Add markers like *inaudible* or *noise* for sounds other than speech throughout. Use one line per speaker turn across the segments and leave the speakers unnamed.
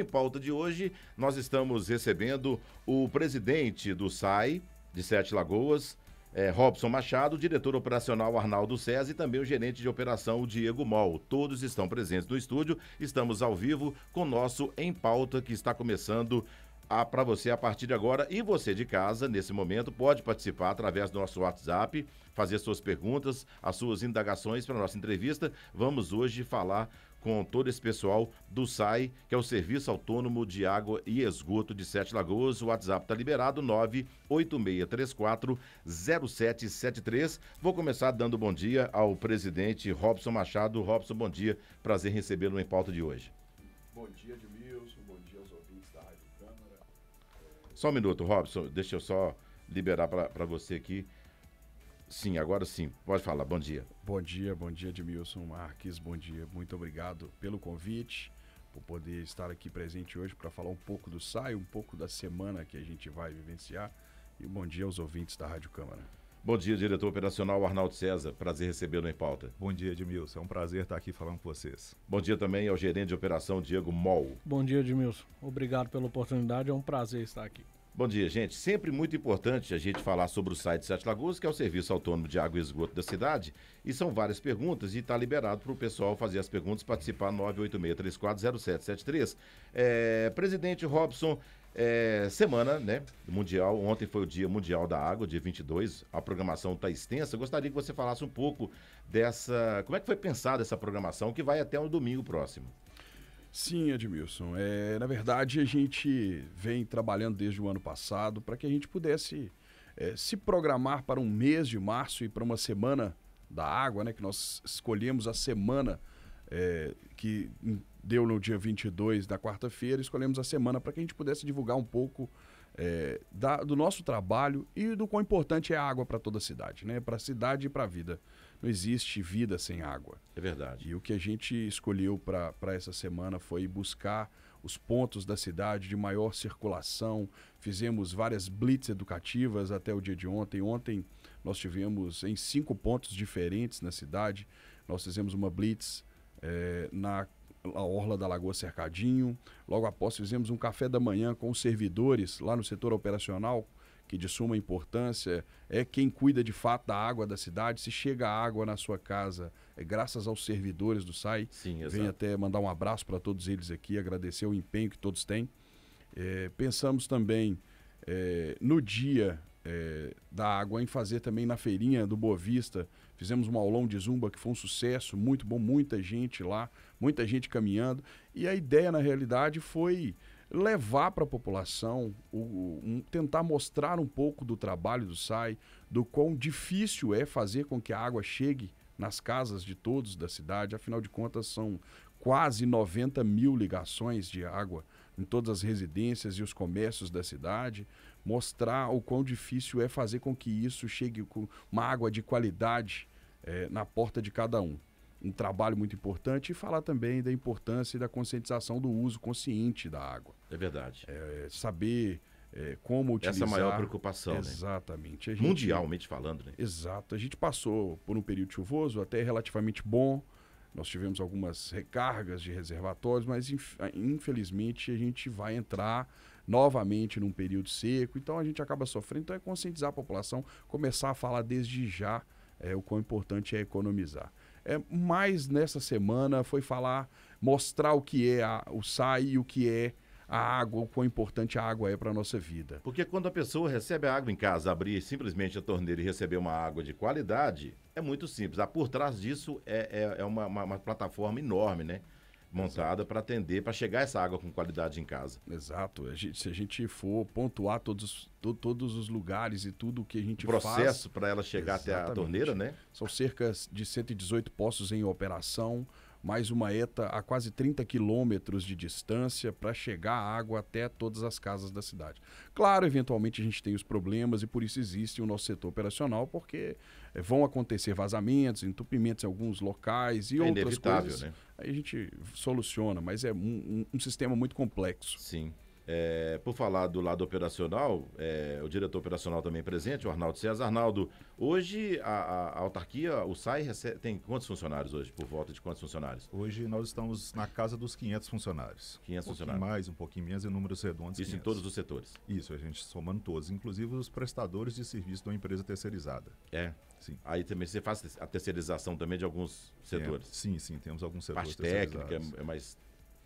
em pauta de hoje, nós estamos recebendo o presidente do SAI, de Sete Lagoas, é, Robson Machado, o diretor operacional Arnaldo César e também o gerente de operação Diego Mol. Todos estão presentes no estúdio. Estamos ao vivo com o nosso Em Pauta que está começando para você a partir de agora. E você de casa, nesse momento, pode participar através do nosso WhatsApp, fazer suas perguntas, as suas indagações para a nossa entrevista. Vamos hoje falar com todo esse pessoal do SAI, que é o Serviço Autônomo de Água e Esgoto de Sete Lagoas. O WhatsApp está liberado, 98634 0773. Vou começar dando bom dia ao presidente Robson Machado. Robson, bom dia. Prazer recebê-lo em pauta de hoje.
Bom dia, Edmilson. Bom dia aos ouvintes da Rádio Câmara.
Só um minuto, Robson. Deixa eu só liberar para você aqui. Sim, agora sim. Pode falar. Bom dia.
Bom dia, bom dia, Edmilson Marques, bom dia. Muito obrigado pelo convite, por poder estar aqui presente hoje para falar um pouco do SAI, um pouco da semana que a gente vai vivenciar. E bom dia aos ouvintes da Rádio Câmara.
Bom dia, diretor operacional Arnaldo César. Prazer recebê-lo em pauta. Bom dia, Edmilson. É um prazer estar aqui falando com vocês. Bom dia também ao gerente de operação, Diego Mol.
Bom dia, Edmilson. Obrigado pela oportunidade. É um prazer estar aqui.
Bom dia, gente. Sempre muito importante a gente falar sobre o site Sete Lagoas, que é o serviço autônomo de água e esgoto da cidade. E são várias perguntas e está liberado para o pessoal fazer as perguntas, participar 986-340773. É, presidente Robson, é, semana né, mundial, ontem foi o Dia Mundial da Água, dia 22, a programação está extensa. Gostaria que você falasse um pouco dessa... Como é que foi pensada essa programação que vai até o um domingo próximo?
Sim, Edmilson. É, na verdade, a gente vem trabalhando desde o ano passado para que a gente pudesse é, se programar para um mês de março e para uma semana da água, né? Que nós escolhemos a semana é, que deu no dia 22 da quarta-feira, escolhemos a semana para que a gente pudesse divulgar um pouco é, da, do nosso trabalho e do quão importante é a água para toda a cidade, né? Para a cidade e para a vida não existe vida sem água. É verdade. E o que a gente escolheu para essa semana foi buscar os pontos da cidade de maior circulação. Fizemos várias blitz educativas até o dia de ontem. Ontem nós tivemos em cinco pontos diferentes na cidade. Nós fizemos uma blitz é, na a Orla da Lagoa Cercadinho. Logo após fizemos um café da manhã com os servidores lá no setor operacional que de suma importância, é quem cuida de fato da água da cidade. Se chega água na sua casa, é graças aos servidores do SAI. Sim, exato. Venho até mandar um abraço para todos eles aqui, agradecer o empenho que todos têm. É, pensamos também é, no dia é, da água em fazer também na feirinha do Boa Vista Fizemos um aulão de zumba que foi um sucesso, muito bom, muita gente lá, muita gente caminhando. E a ideia, na realidade, foi levar para a população, o, um, tentar mostrar um pouco do trabalho do SAI, do quão difícil é fazer com que a água chegue nas casas de todos da cidade. Afinal de contas, são quase 90 mil ligações de água em todas as residências e os comércios da cidade. Mostrar o quão difícil é fazer com que isso chegue com uma água de qualidade é, na porta de cada um um trabalho muito importante e falar também da importância e da conscientização do uso consciente da água. É verdade. É, saber é, como é utilizar. Essa maior preocupação. Né? Exatamente. Né? Gente, Mundialmente falando, né? Exato. A gente passou por um período chuvoso até relativamente bom. Nós tivemos algumas recargas de reservatórios, mas ah, infelizmente a gente vai entrar novamente num período seco, então a gente acaba sofrendo. Então é conscientizar a população, começar a falar desde já é, o quão importante é economizar é, mais nessa semana foi falar, mostrar o que é a, o SAI e o que é a água, o quão importante a água é para a nossa vida.
Porque quando a pessoa recebe a água em casa, abrir simplesmente a torneira e receber uma água de qualidade, é muito simples. Ah, por trás disso é, é, é uma, uma, uma plataforma enorme, né? montada para atender, para chegar essa água com qualidade em casa. Exato. A gente, se a gente for pontuar
todos, to, todos os lugares e tudo o que a gente o processo para
ela chegar Exatamente. até a torneira, né?
São cerca de 118 poços em operação, mais uma ETA a quase 30 quilômetros de distância para chegar a água até todas as casas da cidade. Claro, eventualmente a gente tem os problemas e por isso existe o nosso setor operacional, porque é, vão acontecer vazamentos, entupimentos em alguns locais e é outras coisas. Né? Aí a gente soluciona, mas é um, um sistema muito complexo. Sim. É, por falar do lado
operacional, é, o diretor operacional também presente, o Arnaldo César. Arnaldo, hoje a, a, a autarquia, o SAI, recebe, tem quantos funcionários hoje? Por volta de quantos funcionários? Hoje nós estamos na casa
dos 500 funcionários. 500 um funcionários. mais, um pouquinho menos, em números redondos. Isso 500. em todos os setores? Isso, a gente somando todos, inclusive os prestadores de serviço da empresa terceirizada.
É. Sim. Aí também você faz a terceirização também de alguns setores. sim, sim, temos alguns setores. Parte técnica é, é mais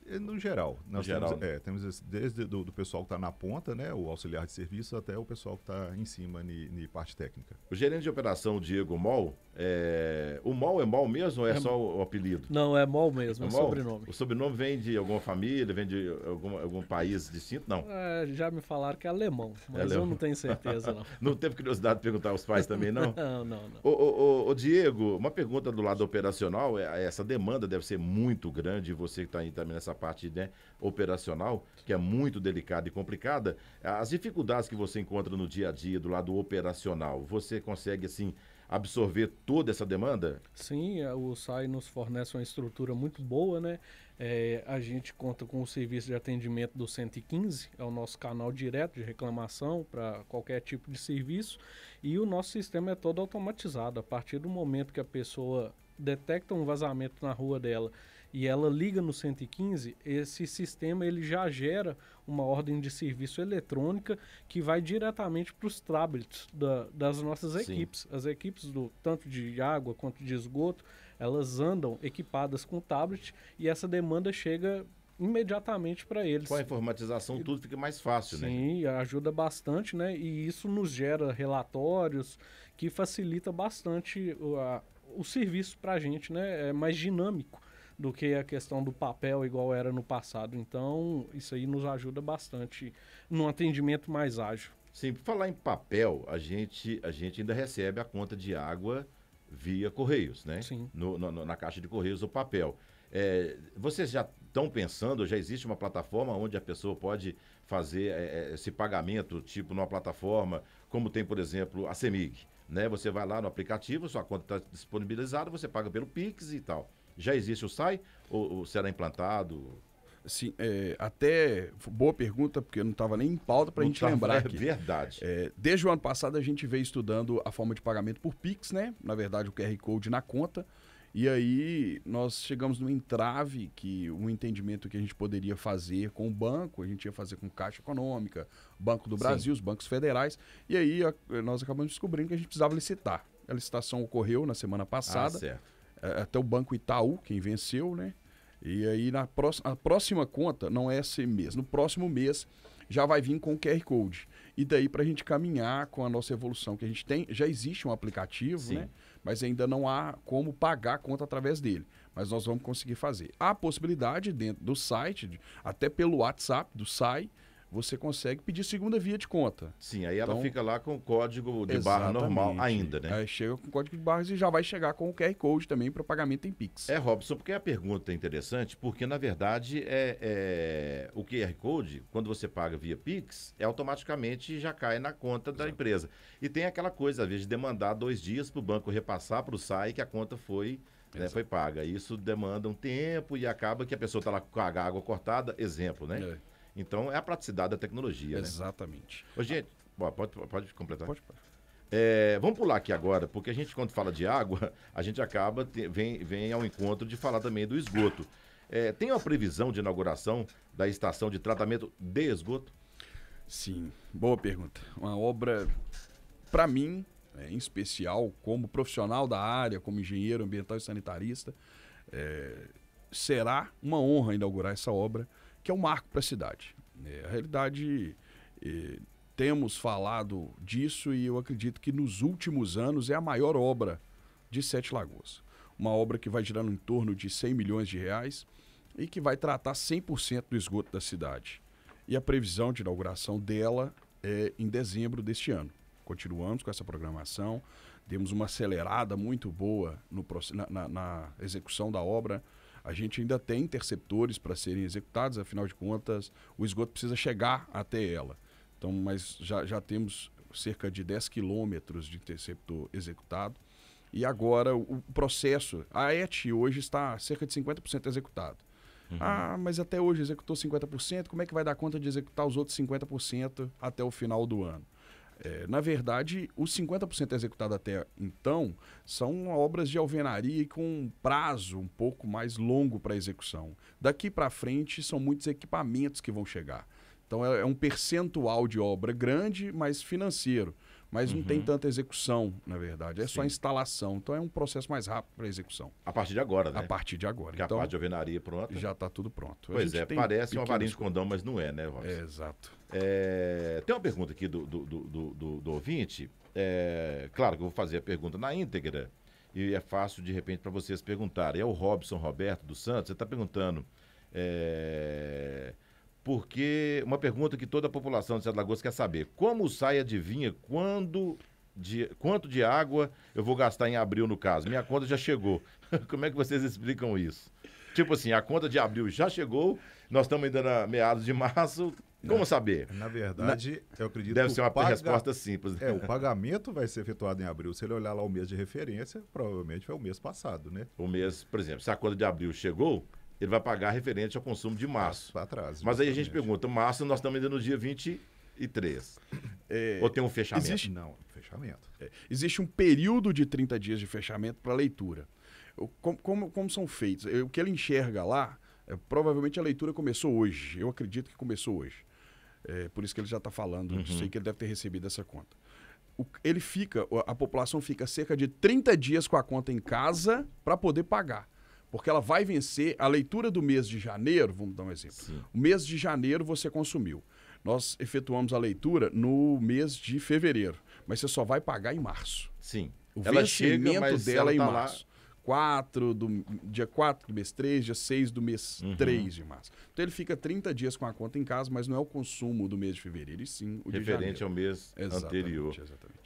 é, no geral, nós no temos, geral, né? é, temos desde do, do pessoal que está na ponta, né, o auxiliar de serviço, até o pessoal que está em cima na parte técnica.
O gerente de operação, Diego Mol, é... o Mol é Mol mesmo ou é, é, só o, apelido?
Não, é Mol mesmo, é, é Mol? sobrenome.
O sobrenome vem de alguma família, vem de algum, algum país distinto? Não.
É, já me falaram que é alemão, mas alemão. eu não tenho certeza, não.
*laughs* não teve curiosidade de perguntar aos pais também, não? *laughs* não, não, não. O, o, o, Diego, uma pergunta do lado operacional, essa demanda deve ser muito grande, você que está aí também nessa essa parte né, operacional, que é muito delicada e complicada. As dificuldades que você encontra no dia a dia do lado operacional, você consegue assim absorver toda essa demanda?
Sim, é, o SAI nos fornece uma estrutura muito boa, né? É, a gente conta com o serviço de atendimento do 115, é o nosso canal direto de reclamação para qualquer tipo de serviço, e o nosso sistema é todo automatizado. A partir do momento que a pessoa detecta um vazamento na rua dela e ela liga no 115, esse sistema ele já gera uma ordem de serviço eletrônica que vai diretamente para os tablets da, das nossas equipes. Sim. As equipes do tanto de água quanto de esgoto, elas andam equipadas com tablet e essa demanda chega imediatamente para eles. Com a informatização e, tudo fica mais fácil, sim, né? Sim, ajuda bastante, né? E isso nos gera relatórios que facilita bastante o, a, o serviço para a gente, né? É mais dinâmico do que a questão do papel igual era no passado. Então, isso aí nos ajuda bastante num atendimento mais ágil.
Sim, por falar em papel, a gente, a gente ainda recebe a conta de água via correios, né? Sim. No, no, na caixa de correios o papel. É, vocês já estão pensando, já existe uma plataforma onde a pessoa pode fazer é, é esse pagamento, tipo numa plataforma, como tem, por exemplo, a CEMIG, né? Você vai lá no aplicativo, sua conta está disponibilizada, você paga pelo Pix e tal. Já existe o SAI ou, ou será implantado?
Sim, é, até boa pergunta, porque eu não estava nem em pauta para a gente tá, lembrar. É aqui. verdade. É, desde o ano passado a gente veio estudando a forma de pagamento por Pix, né? Na verdade, o QR Code na conta. E aí nós chegamos no entrave que o um entendimento que a gente poderia fazer com o banco, a gente ia fazer com Caixa Econômica, Banco do Brasil, Sim. os bancos federais. E aí a, nós acabamos descobrindo que a gente precisava licitar. A licitação ocorreu na semana ah, passada. Ah, certo. É, é até o Banco Itaú, quem venceu, né? E aí na próxima, próxima conta, não é esse mês, no próximo mês já vai vir com o QR Code. E daí para a gente caminhar com a nossa evolução que a gente tem, já existe um aplicativo, Sim. né? Mas ainda não há como pagar a conta através dele. Mas nós vamos conseguir fazer. Há a possibilidade dentro do site, até pelo WhatsApp do SAI, você consegue pedir segunda via de conta. Sim, aí então, ela fica lá com o código de barra normal ainda, né? Aí chega com o código de barras e já vai chegar com o QR Code também para pagamento em Pix. É, Robson, porque a pergunta é interessante, porque na
verdade é, é, o QR Code, quando você paga via Pix, é automaticamente já cai na conta Exato. da empresa. E tem aquela coisa, às vezes, de demandar dois dias para o banco repassar para o SAI que a conta foi né, foi paga. Isso demanda um tempo e acaba que a pessoa está lá com a água cortada, exemplo, né? É. Então é a praticidade da tecnologia. Né? Exatamente. Né? Ô, gente, pode, pode completar? Pode, pode. É, vamos pular aqui agora, porque a gente, quando fala de água, *laughs* a gente acaba, te, vem, vem ao encontro de falar também do esgoto. É, tem uma
previsão de inauguração da estação de tratamento de esgoto? Sim, boa pergunta. Uma obra, para mim, é, em especial, como profissional da área, como engenheiro ambiental e sanitarista, é, será uma honra inaugurar essa obra que é um marco para a cidade. É, a realidade, é, temos falado disso e eu acredito que nos últimos anos é a maior obra de Sete Lagoas. Uma obra que vai girando em torno de 100 milhões de reais e que vai tratar 100% do esgoto da cidade. E a previsão de inauguração dela é em dezembro deste ano. Continuamos com essa programação, demos uma acelerada muito boa no, na, na, na execução da obra a gente ainda tem interceptores para serem executados, afinal de contas, o esgoto precisa chegar até ela. Então, mas já, já temos cerca de 10 quilômetros de interceptor executado. E agora o, processo, a ET hoje está cerca de 50% executado. Uhum. Ah, mas até hoje executou 50%, como é que vai dar conta de executar os outros 50% até o final do ano? É, na verdade, os 50% é executado até então são obras de alvenaria com um prazo um pouco mais longo para execução. Daqui para frente são muitos equipamentos que vão chegar. Então é, é um percentual de obra grande, mas financeiro mas uhum. não tem uhum. tanta execução, na verdade. É Sim. só instalação. Então é um processo mais rápido para execução. A partir de agora, né? A partir de agora. Porque então, a parte de alvenaria pronta. Já está tudo pronto. Pois é, parece uma varinha de condão,
mas não é, né, Robson? É, exato. É, tem uma pergunta aqui do, do, do, do, do ouvinte. É, claro que eu vou fazer a pergunta na íntegra e é fácil de repente para vocês perguntarem. É o Robson Roberto dos Santos, você está perguntando. É, porque uma pergunta que toda a população de Sete Lagoas quer saber: como sai adivinha quando de, quanto de água eu vou gastar em abril no caso? Minha conta já chegou. *laughs* Como é que vocês explicam isso? Tipo assim, a conta de abril já chegou, nós estamos ainda na meados de março. Como na, saber? Na verdade, na, eu acredito deve que. Deve ser uma paga... resposta simples. Né? É, o pagamento
vai ser efetuado em abril. Se ele olhar lá o mês de referência,
provavelmente foi o mês passado, né? O mês, por exemplo, se a conta de abril chegou, ele vai pagar referente ao consumo de março. Para trás. Mas aí a gente pergunta, março nós estamos ainda no dia 23.
É, Ou tem um fechamento? Existe, não, fechamento. É, existe um período de 30 dias de fechamento para leitura. Eu, como, como, como, são feitos? Eu, o que ele enxerga lá, é, provavelmente a leitura começou hoje. Eu acredito que começou hoje. É, por isso que ele já está falando, uhum. sei que ele deve ter recebido essa conta. O, ele fica, a população fica cerca de 30 dias com a conta em casa para poder pagar. Porque ela vai vencer a leitura do mês de janeiro, vamos dar um exemplo. Sim. O mês de janeiro você consumiu. Nós efetuamos a leitura no mês de fevereiro, mas você só vai pagar em março. Sim. O ela vencimento chega, dela é em tá março. Lá... 4 do dia 4 do mês 3, dia 6 do mês uhum. 3 de março. Então ele fica 30 dias com a conta em casa, mas não é o consumo do mês de fevereiro, e sim o Referente de janeiro. ao mês exatamente,
anterior. Exatamente.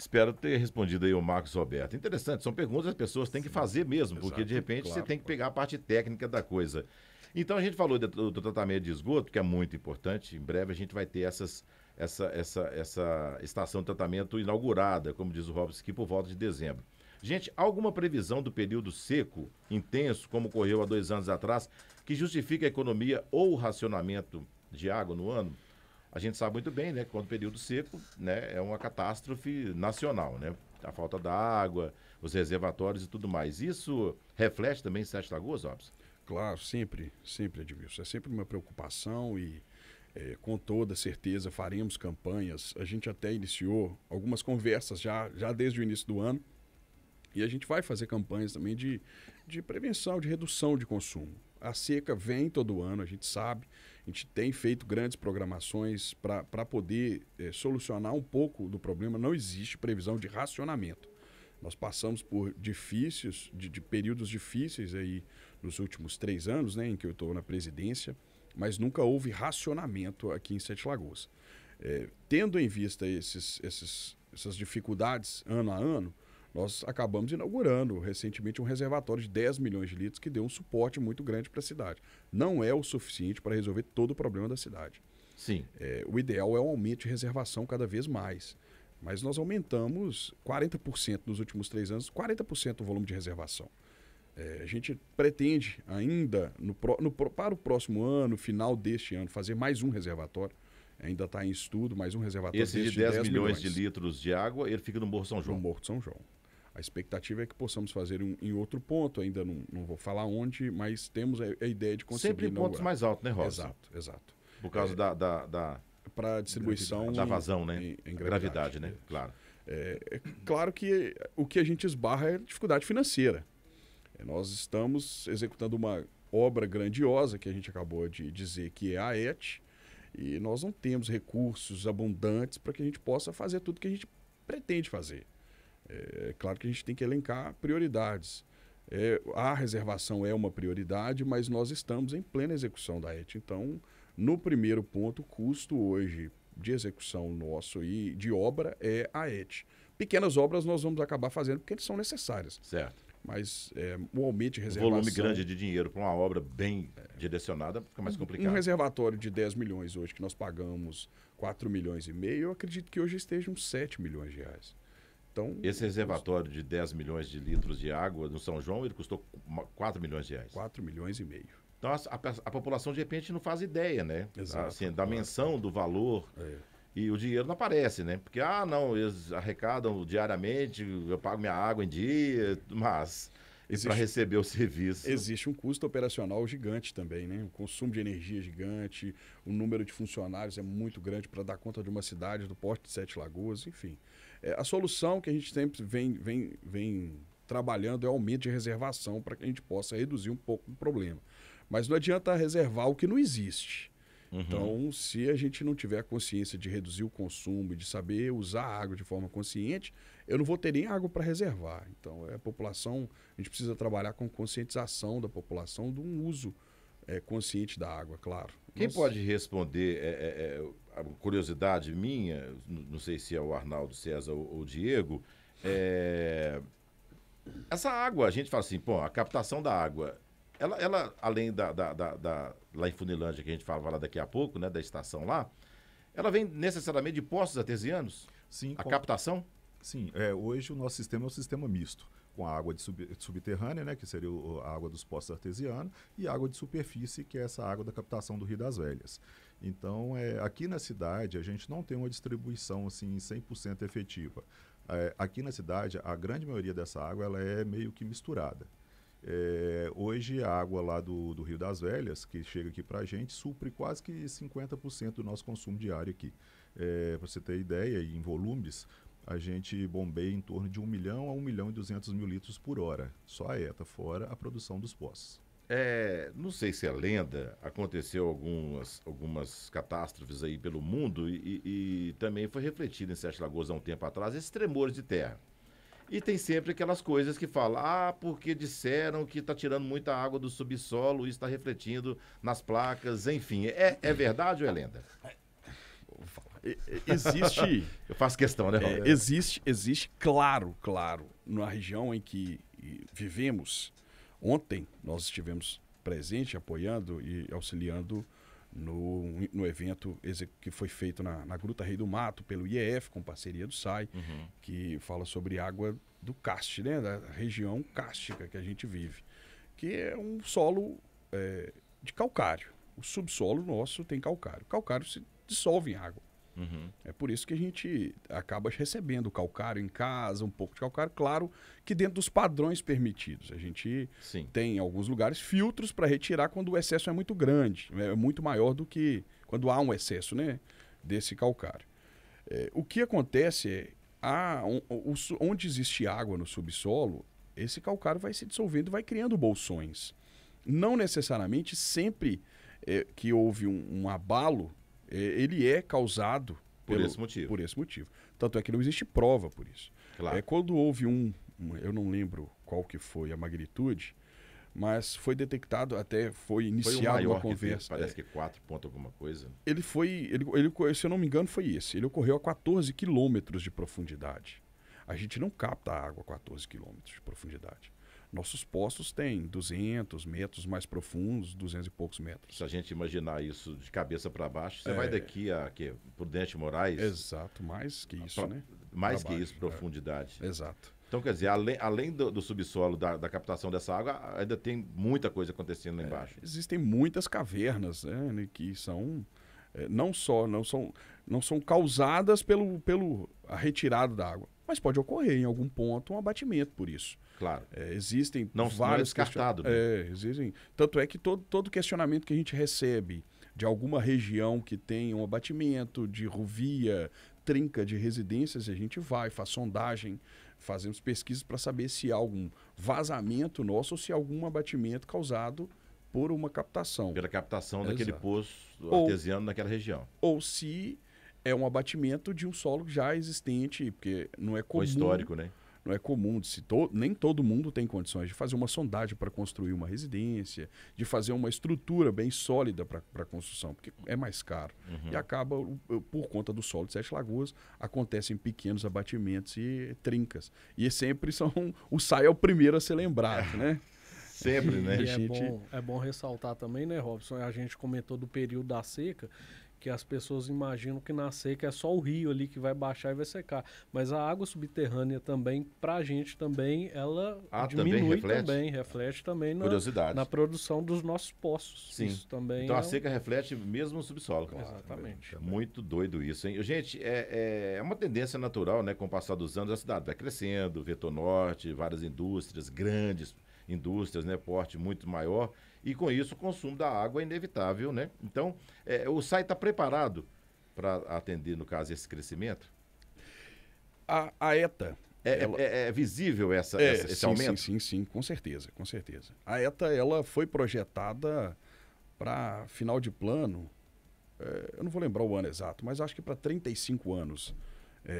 Espero ter respondido aí o Marcos Roberto. Interessante, são perguntas que as pessoas têm que fazer mesmo, Exato, porque de repente claro, você tem que pegar a parte técnica da coisa. Então a gente falou do, do, tratamento de esgoto, que é muito importante. Em breve a gente vai ter essas, essa, essa, essa estação de tratamento inaugurada, como diz o Robson aqui, por volta de dezembro. Gente, alguma previsão do período seco, intenso, como ocorreu há dois anos atrás, que justifica a economia ou o racionamento de água no ano? A gente sabe muito bem, né, que quando o período seco, né, é uma catástrofe nacional, né? A falta da água, os
reservatórios e tudo mais. Isso reflete também em Sete Lagoas, óbvio. Claro, sempre, sempre, Edmilson. É sempre uma preocupação e é, com toda certeza faremos campanhas. A gente até iniciou algumas conversas já, já desde o início do ano. E a gente vai fazer campanhas também de, de prevenção, de redução de consumo. A seca vem todo ano, a gente sabe. A gente tem feito grandes programações para poder é, solucionar um pouco do problema. Não existe previsão de racionamento. Nós passamos por difíceis, de, de períodos difíceis aí nos últimos três anos, né, em que eu estou na presidência, mas nunca houve racionamento aqui em Sete Lagoas. É, tendo em vista esses, esses, essas dificuldades ano a ano, nós acabamos inaugurando recentemente um reservatório de 10 milhões de litros que deu um suporte muito grande para a cidade. Não é o suficiente para resolver todo o problema da cidade. Sim. É, o ideal é um aumento de reservação cada vez mais. Mas nós aumentamos 40% nos últimos três anos, 40% o volume de reservação. É, a gente pretende ainda, no, no, para o próximo ano, final deste ano, fazer mais um reservatório ainda está em estudo, mais um reservatório Esse de 10, 10 milhões, milhões, de litros de água, ele fica no Morro São João. No Morro São João. A expectativa é que possamos fazer um, em outro ponto, ainda não, não vou falar onde, mas temos a, a ideia de conseguir. Sempre em pontos mais altos, né, Rosa? Exato, exato. Por causa é, da. da, da... Para distribuição. Da vazão, né? Em, em gravidade, gravidade, né? Claro. É, é, claro que o que a gente esbarra é dificuldade financeira. É, nós estamos executando uma obra grandiosa que a gente acabou de dizer que é a ET, e nós não temos recursos abundantes para que a gente possa fazer tudo que a gente pretende fazer. É, é claro que a gente tem que elencar prioridades. É, a reservação é uma prioridade, mas nós estamos em plena execução da ET. Então, no primeiro ponto, o custo hoje de execução nosso e de obra é a ET. Pequenas obras nós vamos acabar fazendo porque são necessárias. Certo. Mas é, o aumento de reservação... Volume grande de
dinheiro para uma obra bem é, direcionada
fica mais complicado. Um reservatório de 10 milhões hoje, que nós pagamos 4 milhões e meio, eu acredito que hoje esteja uns 7 milhões de reais. Então, Esse reservatório
de 10 milhões de litros de água no São João, ele custou 4 milhões de reais. 4
milhões e meio. Então a,
a, a, população de repente não faz ideia, né? Exato, assim, da menção do valor. É. E o dinheiro não aparece, né? Porque, ah, não, eles arrecadam diariamente, eu pago minha água em dia, mas para receber o serviço. Existe
um custo operacional gigante também, né? O consumo de energia é gigante, o número de funcionários é muito grande para dar conta de uma cidade do porte de Sete Lagoas, enfim. É, a solução que a gente sempre vem, vem, vem trabalhando é o aumento de reservação para que a gente possa reduzir um pouco o problema. Mas não adianta reservar o que não existe.
Uhum. Então,
se a gente não tiver a consciência de reduzir o consumo e de saber usar a água de forma consciente, eu não vou ter nem água para reservar. Então, é a população, a gente precisa trabalhar com conscientização da população de um uso é, consciente da água, claro. Quem pode
responder é, é, é curiosidade minha, não sei se é o Arnaldo César ou o Diego, é... essa água, a gente fala assim, pô, a captação da água, ela, ela além da, da, da, da lá em Funilândia, que a gente fala lá daqui a pouco, né, da estação lá, ela vem necessariamente de poços artesianos? Sim. A com... captação? Sim, é, hoje o nosso sistema é um sistema misto com
a água de sub, subterrânea, né, que seria o, a água dos poços artesianos, e água de superfície, que é essa água da captação do Rio das Velhas. Então, é, aqui na cidade, a gente não tem uma distribuição assim 100% efetiva. É, aqui na cidade, a grande maioria dessa água ela é meio que misturada. É, hoje, a água lá do, do, Rio das Velhas, que chega aqui para a gente, supre quase que 50% do nosso consumo diário aqui. É, para você ter ideia, em volumes, a gente bombeia em torno de 1 milhão a 1 milhão e 200 mil litros por hora. Só a ETA, fora a produção dos poços.
É, não sei se é lenda, aconteceu algumas, algumas catástrofes aí pelo mundo e, e, e também foi refletido em Sete Lagoas há um tempo atrás, esses tremores de terra. E tem sempre aquelas coisas que falam, ah, porque disseram que está tirando muita água do subsolo e está refletindo nas placas, enfim. É, é verdade ou é lenda? Existe. *laughs* Eu faço
questão, né? É, existe, existe, claro, claro, na região em que vivemos, Ontem nós estivemos presente, apoiando e auxiliando no, no evento que foi feito na, na Gruta Rei do Mato pelo IEF, com parceria do SAI, uhum. que fala sobre água do caste, né? da região cástica que a gente vive, que é um solo é, de calcário. O subsolo nosso tem calcário. Calcário se dissolve em água. Uhum. É por isso que a gente acaba recebendo calcário em casa, um pouco de calcário, claro que dentro dos padrões permitidos. A gente Sim. tem em alguns lugares filtros para retirar quando o excesso é muito grande, né? é muito maior do que quando há um excesso né, desse calcário. É, o que acontece é, há, um, o, onde existe água no subsolo, esse calcário vai se dissolvendo e vai criando bolsões. Não necessariamente sempre é, que houve um, um abalo é, ele é causado pelo, por, esse motivo. por esse motivo. Tanto é que não existe prova por isso. Claro. É, quando houve um, um, eu não lembro qual que foi a magnitude, mas foi detectado, até foi iniciado foi uma conversa. É. Que parece
que 4 ponto alguma coisa.
Ele foi, ele, ele, se eu não me engano, foi esse. Ele ocorreu a 14 quilômetros de profundidade. A gente não capta a água a 14 quilômetros de profundidade. Nossos postos têm 200 metros mais profundos, 200 e poucos metros. Se a gente imaginar isso de cabeça para baixo, você é... vai daqui a que, Prudente Moraes? Exato,
mais que ah, isso, pra... né? Mais pra que baixo, isso, é. profundidade. É. Exato. Então, quer dizer, além, além do, do, subsolo, da, da, captação dessa água, ainda tem muita coisa acontecendo lá é, embaixo.
É, existem muitas cavernas, né, né que são eh, não só não são, não são causadas pelo, pelo a retirada da água, mas pode ocorrer em algum ponto um abatimento por isso. Claro. É, existem não, vários não é descartado. Question... Né? É, existem. Tanto é que todo, todo questionamento que a gente recebe de alguma região que tem um abatimento de ruvia, trinca de residências, a gente vai, faz sondagem, fazemos pesquisas para saber se há algum vazamento nosso ou se há algum abatimento causado por uma captação. Pela captação Exato. daquele poço artesiano ou, naquela região. Ou se é um abatimento de um solo já existente, porque não é comum. Ou histórico, né? não é comum de se to, nem todo mundo tem condições de fazer uma sondagem para construir uma residência, de fazer uma estrutura bem sólida para a construção, porque é mais caro. Uhum. E acaba, por conta do solo de Sete Lagoas, acontecem pequenos abatimentos e trincas. E sempre são. *laughs* O SAI é o primeiro a ser lembrado, né? *laughs* Sempre, né? E é gente... bom,
é bom ressaltar também, né, Robson? A gente comentou do período da seca que as pessoas imaginam que na seca é só o rio ali que vai baixar e vai secar. Mas a água subterrânea também, para a gente também, ela ah, diminui também reflete? também, reflete também na, na, produção dos nossos poços. Sim. Isso também então é a seca
um... reflete mesmo o subsolo. Claro, Exatamente. É muito doido isso, hein? Gente, é, é, é uma tendência natural, né? Com o passar dos anos, a cidade vai crescendo, vetor norte, várias indústrias, grandes indústrias, né? Porte muito maior e com isso o consumo da água é inevitável, né? Então, é, o SAI está preparado para atender, no caso, esse crescimento?
A, a ETA. É, é ela... é, é visível essa, é, essa esse sim, aumento? Sim, sim, sim, com certeza, com certeza. A ETA ela foi projetada para final de plano, é, eu não vou lembrar o ano exato, mas acho que para 35 anos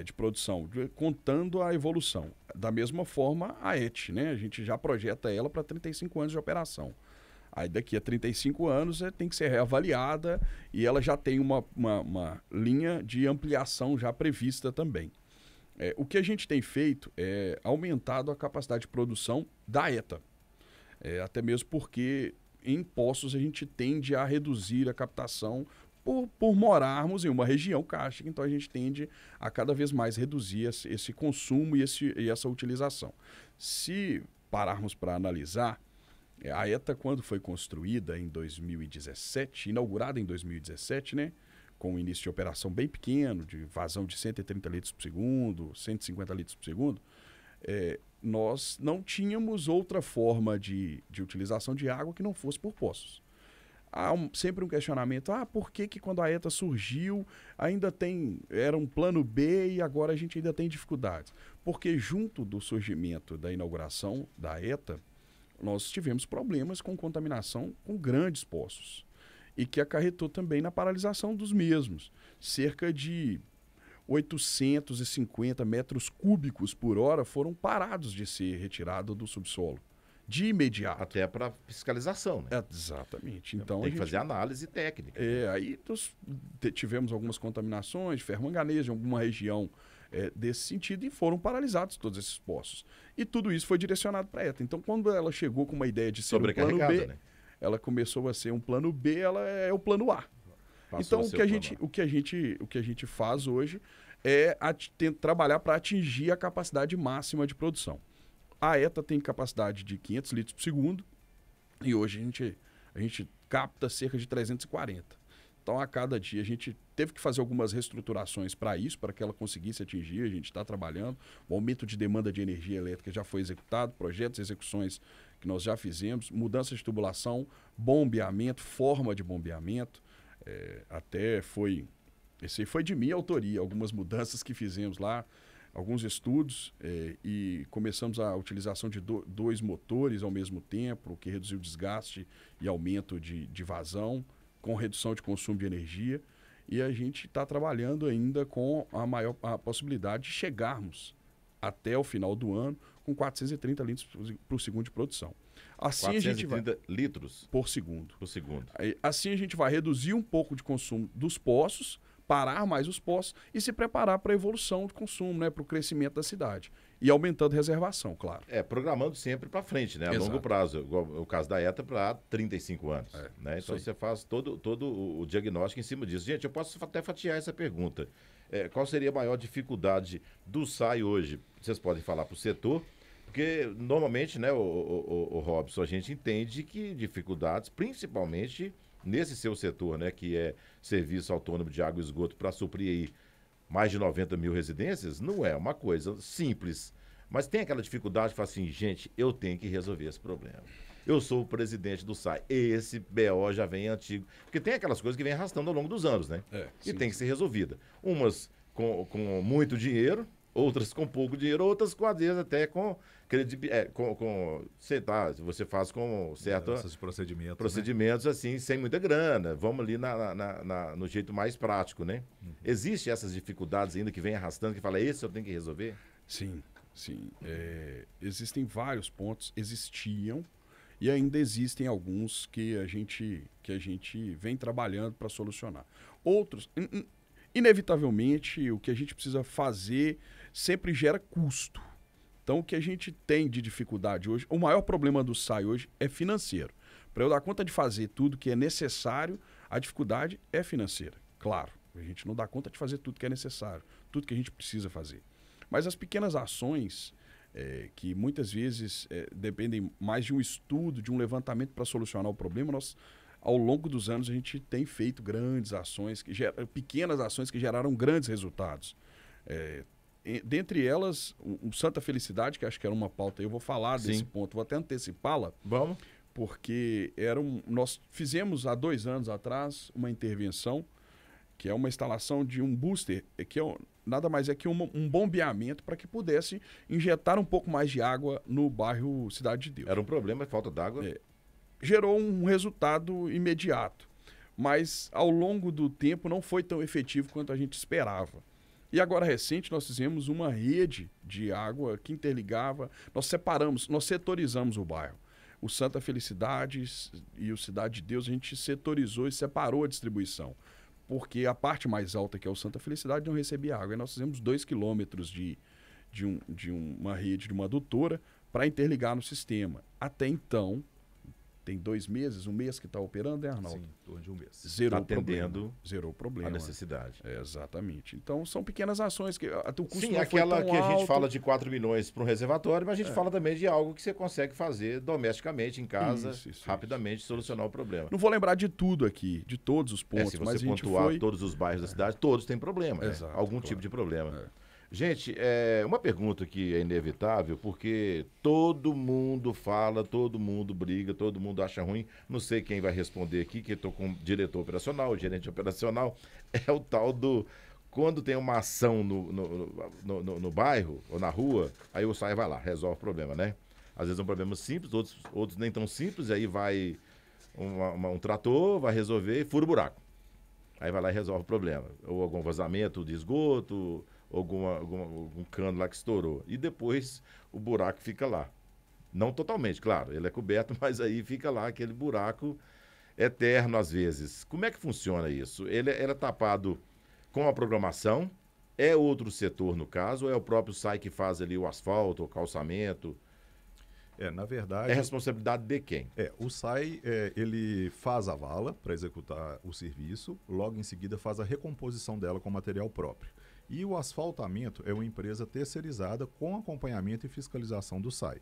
de produção, contando a evolução. Da mesma forma, a ET, né? A gente já projeta ela para 35 anos de operação. Aí daqui a 35 anos é, tem que ser reavaliada e ela já tem uma, uma, uma linha de ampliação já prevista também. É, o que a gente tem feito é aumentado a capacidade de produção da ETA. É, até mesmo porque em poços a gente tende a reduzir a captação por, por, morarmos em uma região caixa, então a gente tende a cada vez mais reduzir esse, esse consumo e, esse, e essa utilização. Se pararmos para analisar, é, a ETA, quando foi construída em 2017, inaugurada em 2017, né? Com um início de operação bem pequeno, de vazão de 130 litros por segundo, 150 litros por segundo, é, nós não tínhamos outra forma de, de utilização de água que não fosse por poços. Há um, sempre um questionamento, ah, por que, que quando a ETA surgiu ainda tem, era um plano B e agora a gente ainda tem dificuldades? Porque junto do surgimento da inauguração da ETA, nós tivemos problemas com contaminação com grandes poços e que acarretou também na paralisação dos mesmos. Cerca de 850 metros cúbicos por hora foram parados de ser retirados do subsolo. De imediato. Até para fiscalização, né? É, exatamente. Então, então Tem que gente... fazer análise técnica. É, aí nós tivemos algumas contaminações de ferro manganês em alguma região é, desse sentido e foram paralisados todos esses postos. E tudo isso foi direcionado para ETA. Então, quando ela chegou com uma ideia de ser um plano B, né? ela começou a ser um plano B, ela é, é o plano A. Passou então, o que, a gente, a. o, que a gente, o que a gente faz hoje é trabalhar para atingir a capacidade máxima de produção. A ETA tem capacidade de 500 litros por segundo e hoje a gente, a gente capta cerca de 340. Então, a cada dia a gente teve que fazer algumas reestruturações para isso, para que ela conseguisse atingir. A gente está trabalhando. O aumento de demanda de energia elétrica já foi executado, projetos, execuções que nós já fizemos, mudança de tubulação, bombeamento, forma de bombeamento. É, até foi. Esse foi de minha autoria, algumas mudanças que fizemos lá alguns estudos é, e começamos a utilização de do, dois motores ao mesmo tempo, o que reduziu o desgaste e aumento de, de vazão, com redução de consumo de energia e a gente está trabalhando ainda com a maior a possibilidade de chegarmos até o final do ano com 430 litros por segundo de produção. Assim a gente vai litros por segundo. Por segundo. Assim a gente vai reduzir um pouco de consumo dos poços, parar mais os poços e se preparar para a evolução do consumo, né, para o crescimento da cidade e aumentando reservação, claro. É, programando
sempre para frente, né? A Exato. longo prazo. O, caso da ETA para 35 anos. É, né? Então você faz todo, todo o diagnóstico em cima disso. Gente, eu posso até fatiar essa pergunta. É, qual seria a maior dificuldade do SAI hoje? Vocês podem falar para o setor, porque normalmente, né, o, o, o Robson, a gente entende que dificuldades, principalmente nesse seu setor, né, que é serviço autônomo de água e esgoto, para suprir aí mais de 90 mil residências, não é uma coisa simples. Mas tem aquela dificuldade que fala assim, gente, eu tenho que resolver esse problema. Eu sou o presidente do SAI. Esse BO já vem antigo. Porque tem aquelas coisas que vem arrastando ao longo dos anos, né? É, e tem que ser resolvida. Umas com, com muito dinheiro, outras com pouco dinheiro, outras com, às vezes, até com é, com, com, sei lá, você faz com certo. Esses né? procedimentos. Procedimentos, né? assim, sem muita grana. Vamos ali na, na, na no jeito mais prático, né? Uhum. Existem essas dificuldades ainda que vem
arrastando, que fala, esse eu tenho que resolver? Sim, sim. É, existem vários pontos, existiam. E ainda existem alguns que a gente, que a gente vem trabalhando para solucionar. Outros, inevitavelmente, o que a gente precisa fazer sempre gera custo. Então, o que a gente tem de dificuldade hoje, o maior problema do SAI hoje é financeiro. Para eu dar conta de fazer tudo que é necessário, a dificuldade é financeira, claro. A gente não dá conta de fazer tudo que é necessário, tudo que a gente precisa fazer. Mas as pequenas ações, é, que muitas vezes é, dependem mais de um estudo, de um levantamento para solucionar o problema, nós, ao longo dos anos, a gente tem feito grandes ações, que pequenas ações que geraram grandes resultados. É, dentre elas, o, Santa Felicidade, que acho que era uma pauta, eu vou falar Sim. desse ponto, vou até antecipá-la. Vamos. Porque era um, nós fizemos há dois anos atrás uma intervenção, que é uma instalação de um booster, é que é um, nada mais é que um, um bombeamento para que pudesse injetar um pouco mais de água no bairro Cidade de Deus. Era um problema, é falta d'água. É, gerou um resultado imediato, mas ao longo do tempo não foi tão efetivo quanto a gente esperava. E agora recente nós fizemos uma rede de água que interligava, nós separamos, nós setorizamos o bairro. O Santa Felicidade e o Cidade de Deus, a gente setorizou e separou a distribuição. Porque a parte mais alta, que é o Santa Felicidade, não recebia água. E nós fizemos dois quilômetros de, de, um, de uma rede, de uma adutora, para interligar no sistema. Até então, tem dois meses, um mês que está operando, é, Arnaldo? Sim, torno de um mês. Zerou tá o problema. Zerou o problema. A necessidade. É, exatamente. Então, são pequenas ações que ah, o custo Sim, aquela que alto. a gente fala de 4 milhões para um reservatório, mas a gente é. fala também
de algo que você consegue fazer domesticamente, em casa, isso, isso, rapidamente, isso. solucionar o problema. Não
vou lembrar de tudo aqui, de todos os pontos, é, se você mas pontuar foi...
todos os bairros da é. cidade, todos têm problema. né? Algum tipo claro. tipo de problema. É. Gente, é uma pergunta que é inevitável, porque todo mundo fala, todo mundo briga, todo mundo acha ruim. Não sei quem vai responder aqui, que estou com o diretor operacional, o gerente operacional. *laughs* É o tal do. Quando tem uma ação no, no, no, no, no bairro ou na rua, aí o SAI vai lá, resolve o problema, né? Às vezes é um problema simples, outros, outros nem tão simples, aí vai uma, uma, um trator, vai resolver e fura o buraco. Aí vai lá e resolve o problema. Ou algum vazamento de esgoto alguma, alguma, algum cano lá que estourou. E depois o buraco fica lá. Não totalmente, claro, ele é coberto, *laughs* mas aí fica lá aquele buraco eterno às vezes. Como é que funciona isso? Ele, é, era é tapado com a programação? É outro setor, no caso, ou é o próprio SAI que faz ali o asfalto, o calçamento? É,
na verdade. É
responsabilidade de quem? É,
o SAI, é, ele faz a vala para executar o serviço, logo em seguida faz a recomposição dela com material próprio. E o asfaltamento é uma empresa terceirizada com acompanhamento e fiscalização do SAI.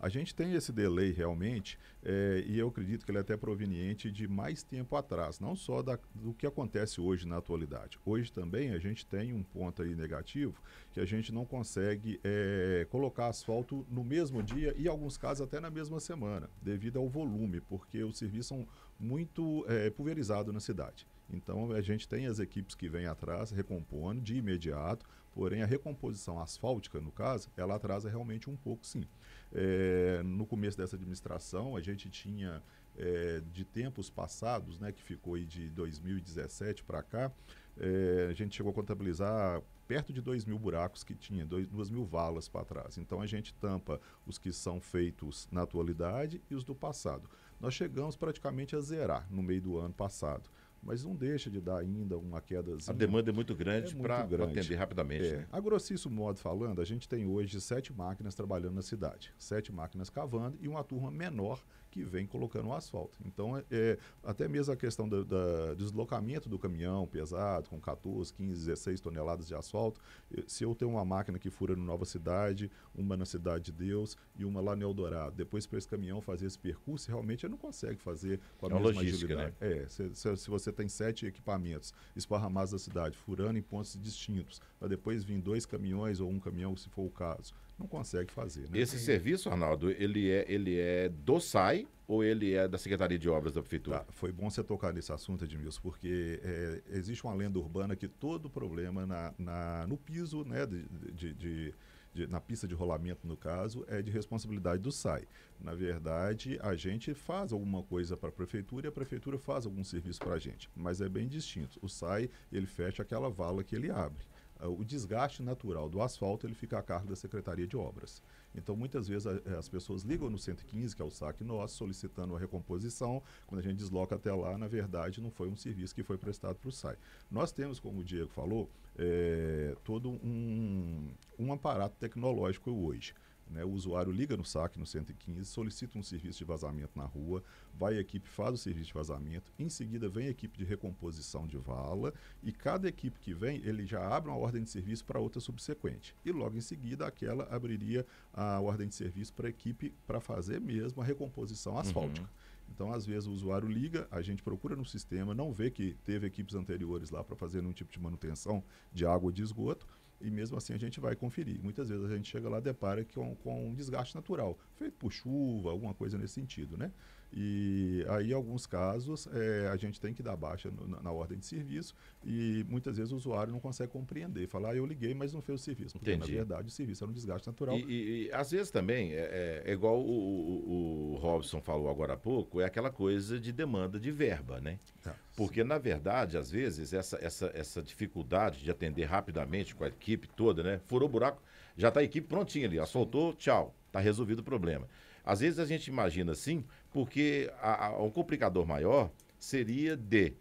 A gente tem esse delay realmente, é, e eu acredito que ele é até proveniente de mais tempo atrás, não só da, do que acontece hoje na atualidade. Hoje também a gente tem um ponto aí negativo, que a gente não consegue é, colocar asfalto no mesmo dia e, em alguns casos, até na mesma semana, devido ao volume, porque os serviços são é muito é, eh, pulverizados na cidade. Então a gente tem as equipes que vêm atrás, recompondo de imediato, porém a recomposição asfáltica, no caso, ela atrasa realmente um pouco, sim. É, no começo dessa administração, a gente tinha, é, de tempos passados, né, que ficou aí de 2017 para cá, é, a gente chegou a contabilizar perto de 2 mil buracos que tinha, 2 mil valas para trás. Então a gente tampa os que são feitos na atualidade e os do passado. Nós chegamos praticamente a zerar no meio do ano passado mas não deixa de dar ainda uma queda. A demanda é muito grande é para atender rapidamente. É. Né? A grossíssimo modo falando, a gente tem hoje sete máquinas trabalhando na cidade, sete máquinas cavando e uma turma menor que vem colocando o asfalto. Então, é, é até mesmo a questão do, do deslocamento do caminhão pesado, com 14, 15, 16 toneladas de asfalto, eh, se eu tenho uma máquina que fura no Nova Cidade, uma na Cidade de Deus e uma lá no Eldorado, depois para esse caminhão fazer esse percurso, realmente ele não consegue fazer com a é mesma agilidade. Né? É, se, se, se, você tem sete equipamentos esparramados na cidade, furando em pontos distintos, para depois vir dois caminhões ou um caminhão, se for o caso, não consegue fazer. Né? Esse serviço,
Arnaldo, ele é, ele é do SAI ou ele é da Secretaria de Obras da Prefeitura? Tá, foi bom você tocar nesse
assunto, Edmilson, porque é, existe uma lenda urbana que todo problema na, na no piso, né, de, de, de, de, na pista de rolamento, no caso, é de responsabilidade do SAI. Na verdade, a gente faz alguma coisa para a Prefeitura e a Prefeitura faz algum serviço para a gente, mas é bem distinto. O SAI, ele fecha aquela vala que ele abre. Ah, o desgaste natural do asfalto ele fica a cargo da Secretaria de Obras. Então, muitas vezes a, eh, as pessoas ligam no 115, que é o saque nosso, solicitando a recomposição. Quando a gente desloca até lá, na verdade, não foi um serviço que foi prestado para o SAI. Nós temos, como o Diego falou, é, todo um, um aparato tecnológico hoje. Né, o usuário liga no SAC, no 115, solicita um serviço de vazamento na rua, vai a equipe, faz o serviço de vazamento, em seguida vem a equipe de recomposição de vala e cada equipe que vem, ele já abre uma ordem de serviço para outra subsequente. E logo em seguida, aquela abriria a ordem de serviço para a equipe para fazer mesmo a recomposição asfáltica. Uhum. Então, às vezes, o usuário liga, a gente procura no sistema, não vê que teve equipes anteriores lá para fazer um tipo de manutenção de água ou de esgoto, e mesmo assim a gente vai conferir. Muitas vezes a gente chega lá e depara com, com um desgaste natural, feito por chuva, alguma coisa nesse sentido, né? E aí, em alguns casos, é, a gente tem que dar baixa no, na, na, ordem de serviço e muitas vezes o usuário não consegue compreender. Falar, ah, eu liguei, mas não fez o serviço. Porque, Entendi. na verdade, o serviço era um desgaste natural. E,
e, e às vezes também, é, é, é igual o, o, o, Robson falou agora há pouco, é aquela coisa de demanda de verba, né? Tá. Porque, na verdade, às vezes, essa, essa, essa dificuldade de atender rapidamente com a equipe toda, né? Furou o buraco, já está a equipe prontinha ali, assoltou, tchau, está resolvido o problema. Às vezes a gente imagina assim, porque a, a, um complicador maior seria de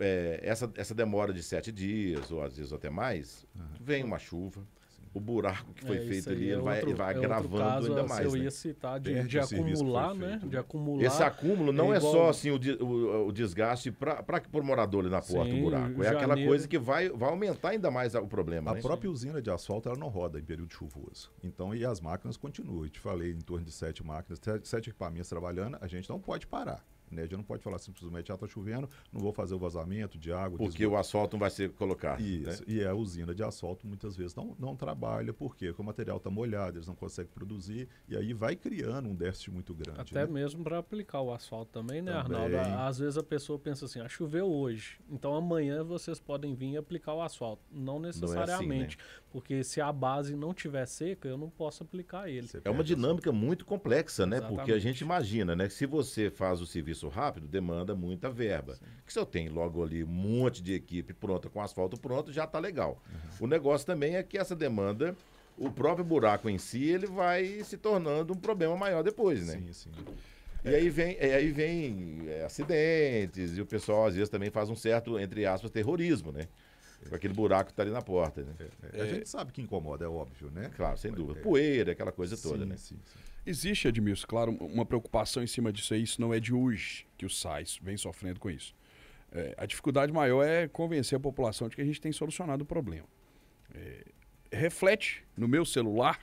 é, essa, essa demora de sete dias, ou às vezes até mais, uhum. vem uma chuva, o buraco que foi é, feito ali, é vai, outro, vai é agravando caso, ainda mais. Eu né? ia citar de, de acumular, né? né? De acumular. Esse acúmulo não é, é igual... só assim o, o, o desgaste para o morador ali na porta Sim, buraco. É janeiro... aquela coisa que vai, vai aumentar ainda mais o problema. A né? própria
Sim. usina de asfalto ela não roda em período chuvoso. Então, e as máquinas continuam. Eu te falei em torno de sete máquinas, sete equipamentos trabalhando, a gente não pode parar. Né? não pode falar simplesmente, ah, está chovendo, não vou fazer o vazamento de água. Porque o
asfalto não vai ser colocado. Né? Isso, né?
e é a usina de asfalto muitas vezes não, não trabalha, porque o material está molhado, eles não conseguem produzir, e aí vai criando um déficit muito grande. Até né?
mesmo para aplicar o asfalto também, né, também. Arnaldo? Às vezes a pessoa pensa assim, ah, choveu hoje, então amanhã vocês podem vir aplicar o asfalto. Não necessariamente. Não é assim, né? Porque se a base não tiver seca, eu não posso aplicar ele. É uma
dinâmica muito complexa, né? Exatamente. Porque a gente imagina, né? Se você faz o serviço rápido, demanda muita verba. Sim. Que se eu tenho logo ali um monte de equipe pronta, com asfalto pronto, já está legal. Uhum. O negócio também é que essa demanda o próprio buraco em si ele vai se tornando um problema maior depois, né? Sim, sim. E aí vem, aí vem é, acidentes, e o pessoal às vezes também faz um certo, entre aspas, terrorismo, né? com aquele buraco que está ali na porta. Né? É, é, a gente
sabe que incomoda, é óbvio, né? Claro, sem é, dúvida. É. Poeira, aquela coisa toda, sim, né? Sim, sim. Existe, Edmilson, claro, uma preocupação em cima disso aí. Isso não é de hoje que o SAIS vem sofrendo com isso. É, a dificuldade maior é convencer a população de que a gente tem solucionado o problema. É, reflete no meu celular,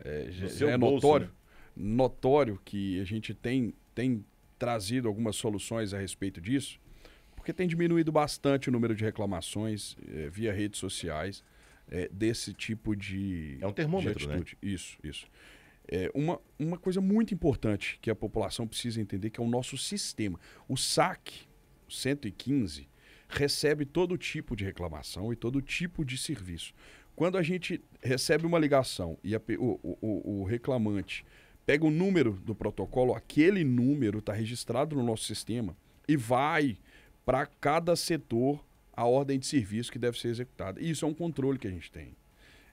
é, no é bolso, notório, né? notório que a gente tem, tem trazido algumas soluções a respeito disso porque tem diminuído bastante o número de reclamações é, via redes sociais é, desse tipo de. É um termômetro, né? Isso, isso. É uma, uma coisa muito importante que a população precisa entender que é o nosso sistema. O SAC 115 recebe todo tipo de reclamação e todo tipo de serviço. Quando a gente recebe uma ligação e a, o, o, o reclamante pega o número do protocolo, aquele número está registrado no nosso sistema e vai para cada setor a ordem de serviço que deve ser executada. E isso é um controle que a gente tem.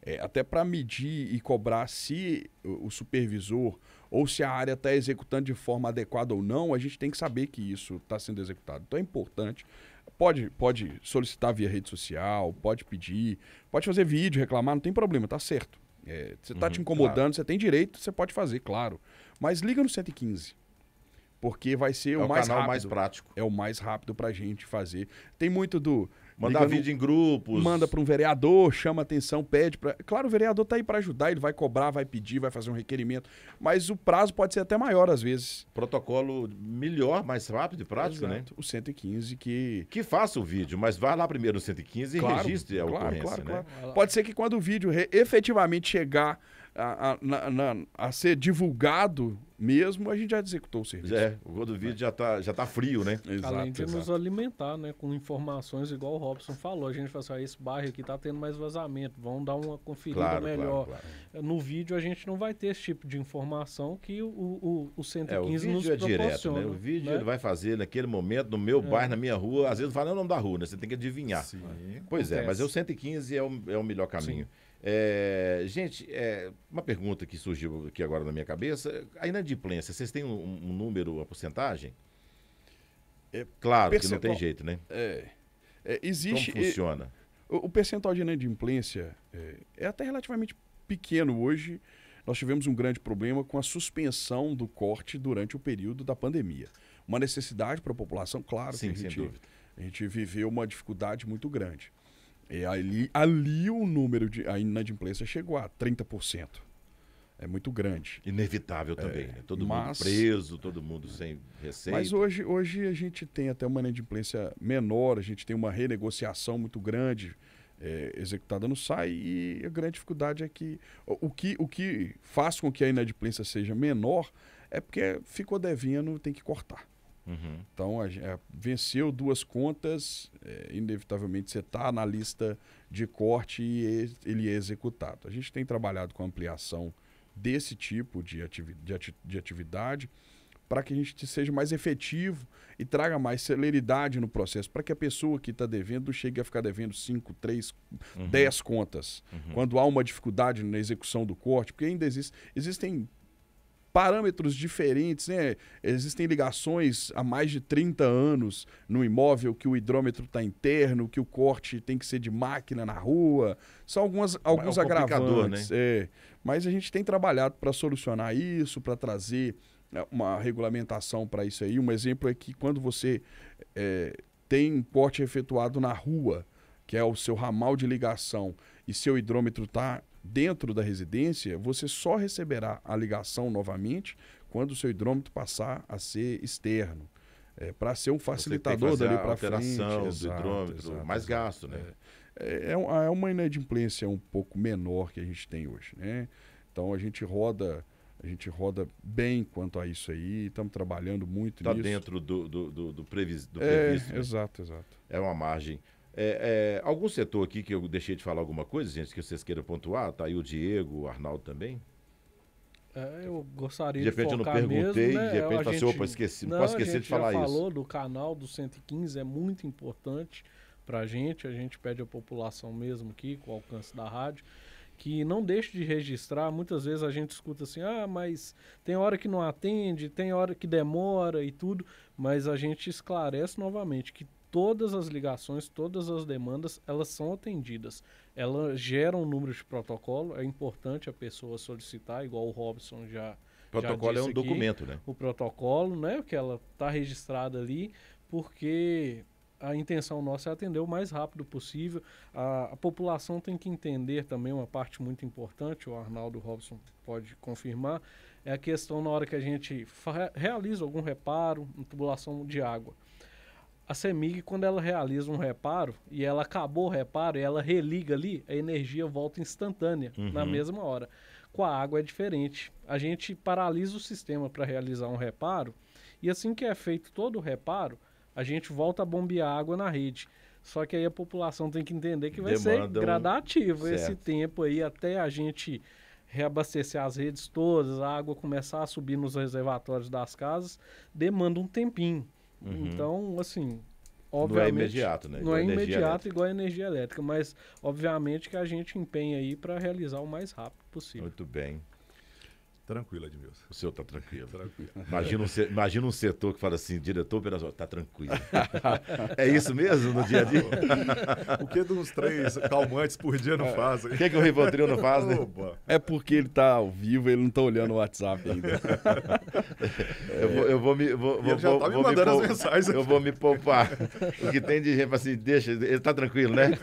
É, até para medir e cobrar se o supervisor ou se a área está executando de forma adequada ou não, a gente tem que saber que isso está sendo executado. Então é importante. Pode, pode solicitar via rede social, pode pedir, pode fazer vídeo, reclamar, não tem problema, está certo. É, você está uhum, te incomodando, claro. você tem direito, você pode fazer, claro. Mas liga no 115 porque vai ser é o, o mais canal rápido. mais prático. É o mais rápido para a gente fazer. Tem muito do mandar vídeo em grupos, manda para um vereador, chama atenção, pede para. Claro, o vereador tá aí para ajudar, ele vai cobrar, vai pedir, vai fazer um requerimento, mas o prazo pode ser até maior às vezes. Protocolo melhor, mais rápido e prático, né? Exato. né? O 115 que que faça o vídeo, mas vá lá primeiro no 115 claro, e registre a claro, ocorrência, claro, né? Claro. Pode ser que quando o vídeo efetivamente chegar a, a, na, na, a ser divulgado mesmo a gente já executou o serviço. É, o Godovide né? já está já tá frio, né? Exato, Além de exato. nos
alimentar, né? Com informações, igual o Robson falou. A gente fala assim, ah, esse bairro aqui está tendo mais vazamento, vão dar uma conferida claro, melhor. Claro, claro. No vídeo a gente não vai ter esse tipo de informação que o, o, o 115 é, o nos é direto, né? O vídeo né? ele vai
fazer naquele momento, no meu é. bairro, na minha rua, às vezes não fala o nome da rua, né? Você tem que adivinhar. Sim. Pois Acontece. é, mas o 115 é o, é o melhor caminho. Sim. É, gente, é, uma pergunta que surgiu aqui agora na minha cabeça. A inadimplência, vocês têm um, um número, uma porcentagem?
É, claro percentual... que não tem jeito, né? É, é existe. Como funciona? o, percentual de inadimplência é, é até relativamente pequeno hoje. Nós tivemos um grande problema com a suspensão do corte durante o período da pandemia. Uma necessidade para a população, claro Sim, que a gente, a gente viveu uma dificuldade muito grande. E é, ali, ali o número de a inadimplência chegou a 30%. É muito grande. Inevitável é, também, é, né? Todo mas, mundo
preso, todo mundo sem receita. Mas
hoje, hoje a gente tem até uma inadimplência menor, a gente tem uma renegociação muito grande é, executada no SAI e a grande dificuldade é que o, que o que faz com que a inadimplência seja menor é porque ficou devendo, tem que cortar. Uhum. Então, a, a, eh, venceu duas contas, é, inevitavelmente você está na lista de corte e é, ele é executado. A gente tem trabalhado com ampliação desse tipo de, ativi de, ati de atividade para que a gente seja mais efetivo e traga mais celeridade no processo, para que a pessoa que está devendo chegue a ficar devendo 5, 3, 10 contas, uhum. quando há uma dificuldade na execução do corte, porque ainda existe, existem parâmetros diferentes, né? Existem ligações há mais de 30 anos no imóvel que o hidrômetro está interno, que o corte tem que ser de máquina na rua. São algumas, é alguns é agravantes. Né? É. Mas a gente tem trabalhado para solucionar isso, para trazer é, uma regulamentação para isso aí. Um exemplo é que quando você é, tem um corte efetuado na rua, que é o seu ramal de ligação, e seu hidrômetro está dentro da residência, você só receberá a ligação novamente quando o seu hidrômetro passar a ser externo. É, para ser um facilitador dali para frente. Alteração do hidrômetro, exato, mais gasto, né? É, é, é, é uma inadimplência um pouco menor que a gente tem hoje, né? Então a gente roda a gente roda bem quanto a isso aí, estamos trabalhando muito tá nisso. Está
dentro do, do, do, do, previs, do é, previsto. É, né? Exato, exato. É uma margem é, é, algum setor aqui que eu deixei de falar alguma coisa, gente, que vocês queiram pontuar? Tá aí o Diego, o Arnaldo também.
É, eu gostaria de repente de eu não perguntei, mesmo, né? de repente passou opa, esqueci, não, não posso esquecer de falar falou isso. falou do canal do 115, é muito importante para a gente, a gente pede à população mesmo aqui, com o alcance da rádio, que não deixe de registrar. Muitas vezes a gente escuta assim, ah, mas tem hora que não atende, tem hora que demora e tudo, mas a gente esclarece novamente que todas as ligações, todas as demandas, elas são atendidas. Ela gera um número de protocolo, é importante a pessoa solicitar, igual o Robson já protocolo já é disse é um documento, né? O protocolo, né, que ela está registrada ali, porque a intenção nossa é atender o mais rápido possível. A, a, população tem que entender também uma parte muito importante, o Arnaldo Robson pode confirmar, é a questão na hora que a gente realiza algum reparo, tubulação de água. A CEMIG, quando ela realiza um reparo e ela acabou o reparo e ela religa ali, a energia volta instantânea uhum. na mesma hora. Com a água é diferente. A gente paralisa o sistema para realizar um reparo e assim que é feito todo o reparo, a gente volta a bombear água na rede. Só que aí a população tem que entender que vai Demanda ser gradativo um... esse tempo aí até a gente reabastecer as redes todas, a água começar a subir nos reservatórios das casas, demanda um tempinho. Uhum. Então, assim, obviamente. Não é imediato, né? Não é imediato igual a energia elétrica, mas obviamente que a gente empenha aí para realizar o mais rápido possível. Muito bem. Tranquilo, Edmilson.
O senhor está tranquilo. tranquilo. Imagina, um, imagina um setor que fala assim, diretor operacional, tá tranquilo. *laughs* é isso mesmo no dia a dia? o que de uns três calmantes por dia não é. fazem? O que, é que o Rivotril não faz, né?
É porque ele está ao vivo, ele não está olhando o WhatsApp ainda. *laughs* eu, vou, eu vou me... Vou, vou, já tá me mandando me as mensagens aqui.
Eu vou me poupar. o que tem de gente assim, deixa, ele está tranquilo, né? *laughs*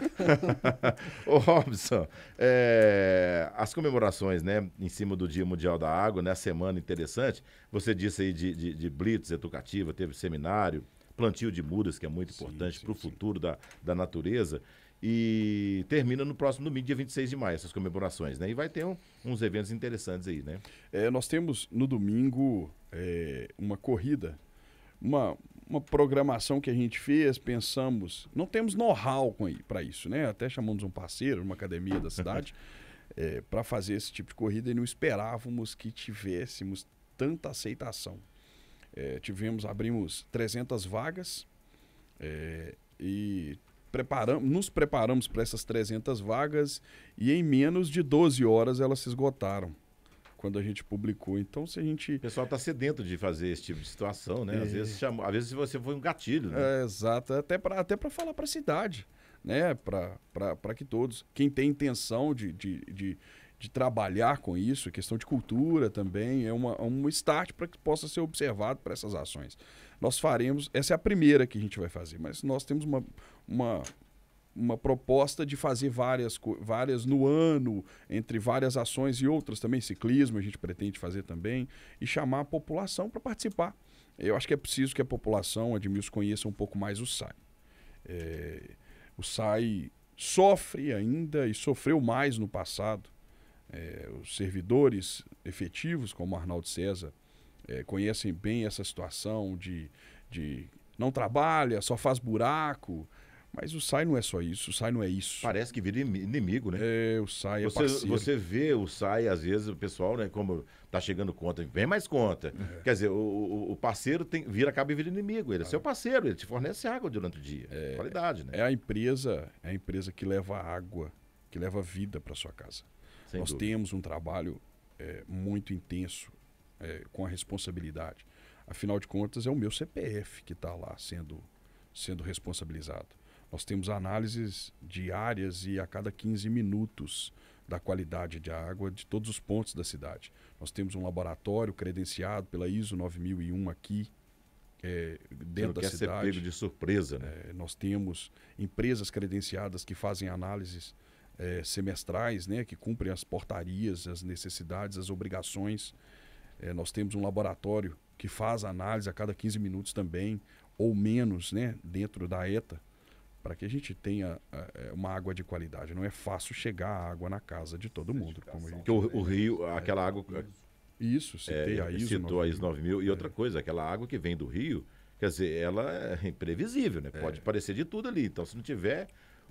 Ô, Robson, é, as comemorações, né, em cima do Dia Mundial da Água, né? A semana interessante. Você disse aí de, de, de blitz educativa, teve seminário, plantio de mudas, que é muito importante para o futuro Da, da natureza. E termina no próximo domingo, dia 26 de maio,
essas comemorações, né? E vai ter um, uns eventos interessantes aí, né? É, nós temos no domingo é, uma corrida, uma, uma programação que a gente fez, pensamos, não temos know-how para isso, né? Até chamamos um parceiro, uma academia da cidade. *laughs* é, para fazer esse tipo de corrida e não esperávamos que tivéssemos tanta aceitação. É, tivemos, abrimos 300 vagas é, e preparamos, nos preparamos para essas 300 vagas e em menos de 12 horas elas se esgotaram quando a gente publicou. Então, se a gente. O pessoal está sedento de fazer esse tipo de situação, né? Às, é. vezes, chamou Às vezes você foi um gatilho, né? É, exato. Até para até falar para a cidade né, para que todos, quem tem intenção de, de, de, de trabalhar com isso, é questão de cultura também, é uma, é um start para que possa ser observado para essas ações. Nós faremos, essa é a primeira que a gente vai fazer, mas nós temos uma, uma, uma proposta de fazer várias, várias no ano, entre várias ações e outras também, ciclismo a gente pretende fazer também, e chamar a população para participar. Eu acho que é preciso que a população, Admilson, conheça um pouco mais o SAI. É, o SAI sofre ainda e sofreu mais no passado. É, os servidores efetivos, como Arnaldo César, é, conhecem bem essa situação de, de não trabalha, só faz buraco, mas o Sai não é só isso, o Sai não é isso. Parece que vira inimigo, né? É, o Sai
é parceiro. Você vê o Sai, às vezes, o pessoal, né, como tá chegando conta, vem mais conta. É. Quer dizer, o, o parceiro tem, vira, acaba e vira inimigo. Ele é ah. seu parceiro, ele te fornece água durante o
dia. É, qualidade, né? É a empresa, é a empresa que leva água, que leva vida para sua casa. Sem Nós dúvida. temos um trabalho é, muito intenso é, com a responsabilidade. Afinal de contas, é o meu CPF que está lá sendo, sendo responsabilizado. Nós temos análises diárias e a cada 15 minutos da qualidade de água de todos os pontos da cidade. Nós temos um laboratório credenciado pela ISO 9001 aqui, é, dentro da quer cidade. Ser pego de surpresa, né? É, nós temos empresas credenciadas que fazem análises é, semestrais, né, que cumprem as portarias, as necessidades, as obrigações. É, nós temos um laboratório que faz análise a cada 15 minutos também, ou menos, né, dentro da ETA para que a gente tenha eh, eh, uma água de qualidade. Não é fácil chegar a água na casa de todo mundo. Como gente...
o, o, né? rio, aquela água. É, isso, citei é, a ISO. Citou 9000. a ISO 9000. E outra é. coisa, aquela água que vem do rio, quer dizer, ela é imprevisível, né? É. Pode é. parecer de tudo ali. Então, se não tiver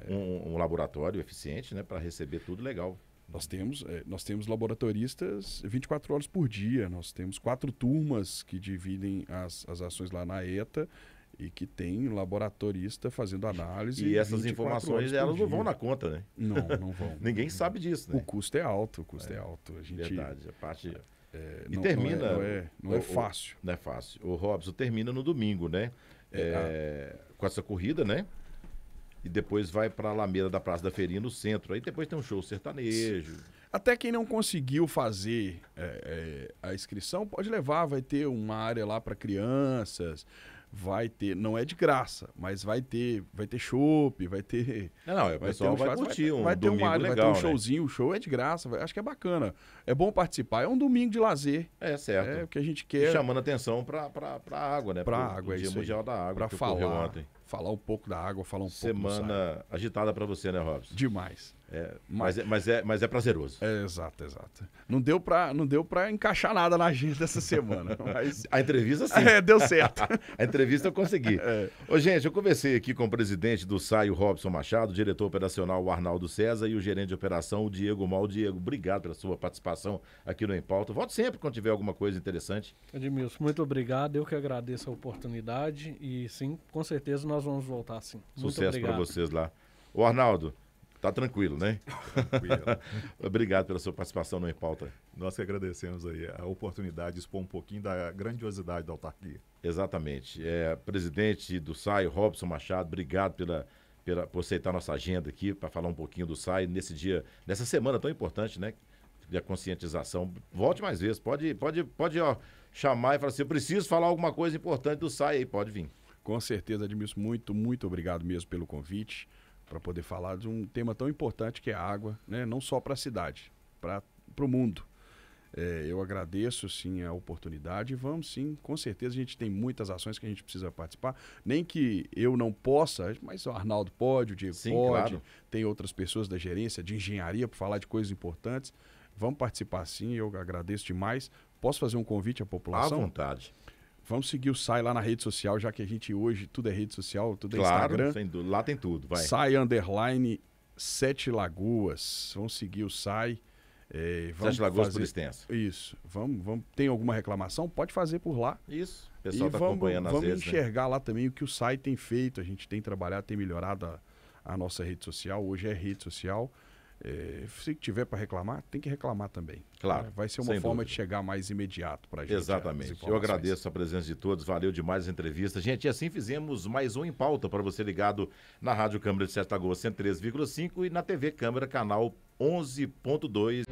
é. um, um laboratório eficiente, né, para receber tudo, legal.
Nós temos, eh, nós temos laboratoristas 24 horas por dia, nós temos quatro turmas que dividem as, as ações lá na ETA e que tem laboratorista fazendo análise. E essas informações elas não vão na conta, né? Não, não *laughs* vão. Ninguém sabe disso, né? O custo é alto, o custo é, é alto. A gente, Verdade, a parte.
É, e não, é, termina. Não é, não é, não é fácil.
Não é fácil. O Robson termina no domingo, né? A... É, é, com essa corrida, né? E depois vai para a Alameda da Praça da Feirinha, no centro. Aí depois tem um show sertanejo.
Até quem não conseguiu fazer a inscrição pode levar, vai ter uma área lá para crianças vai ter, não é de graça, mas vai ter, vai ter chopp, vai ter. *laughs* Não, não o pessoal vai, ter um vai curtir um vai, ter uma legal, vai ter um né? showzinho, né? o show é de graça, vai, acho que é bacana. É bom participar, é um domingo de lazer. É certo. É o que a gente quer. E chamando atenção para para água, né? Para água, o é Dia é Mundial aí. da Água. Para falar. Ontem falar um pouco
da água, falar um Semana pouco Semana agitada para você, né, Robson? Demais. É, mas, mas, é, mas, é, mas
é prazeroso. É, exato, exato. Não deu para não deu para encaixar nada na agenda essa semana. *laughs* Mas... a entrevista sim. É, deu certo. *laughs* a entrevista eu consegui. *laughs* É. Ô, gente, eu conversei aqui
com o presidente do SAI, Robson Machado, diretor operacional, o Arnaldo César, e o gerente de operação, o Diego Mal. Diego, obrigado pela sua participação aqui no Em Pauta. Volte sempre quando tiver alguma coisa interessante.
Edmilson, muito obrigado. Eu que agradeço a oportunidade e sim, com certeza nós nós vamos voltar sim. Sucesso para vocês
lá. O Arnaldo, tá tranquilo, né? Tranquilo. *laughs* obrigado pela sua participação no Em Nós que agradecemos aí a oportunidade de expor um pouquinho
da grandiosidade da autarquia.
Exatamente. É, presidente do SAI, Robson Machado, obrigado pela, pela, por aceitar nossa agenda aqui para falar um pouquinho do SAI nesse dia, nessa semana tão importante, né? da conscientização. Volte mais vezes, pode, pode, pode ó, chamar
e falar assim: eu preciso falar alguma coisa importante do SAI aí, pode vir. Com certeza, Admilson, muito, muito obrigado mesmo pelo convite para poder falar de um tema tão importante que é a água, né? não só para a cidade, para o mundo. É, eu agradeço sim a oportunidade e vamos sim, com certeza a gente tem muitas ações que a gente precisa participar. Nem que eu não possa, mas o Arnaldo pode, o Diego sim, pode, claro. tem outras pessoas da gerência de engenharia para falar de coisas importantes. Vamos participar sim, eu agradeço demais. Posso fazer um convite à população? À vontade. Vamos seguir o Sai lá na rede social, já que a gente hoje tudo é rede social, tudo é claro, Instagram. Sem dúvida. Lá tem tudo, vai. Sai underline Sete Lagoas. Vamos seguir o Sai. É, Sete Lagoas fazer... por extenso. Isso. Vamos, vamos. Tem alguma reclamação? Pode fazer por lá. Isso. O pessoal está acompanhando às as Vamos né? enxergar né? lá também o que o Sai tem feito. A gente tem trabalhado, tem melhorado a, a nossa rede social. Hoje é rede social. É, se tiver para reclamar, tem que reclamar também. Claro. É, vai ser uma forma dúvida. de chegar mais imediato
para a gente. Exatamente. Eu agradeço a presença de todos, valeu demais a entrevista. Gente, e assim fizemos mais um em pauta para você ligado na Rádio Câmara de Sete Lagoas 103,5 e na TV Câmara, canal 11.2.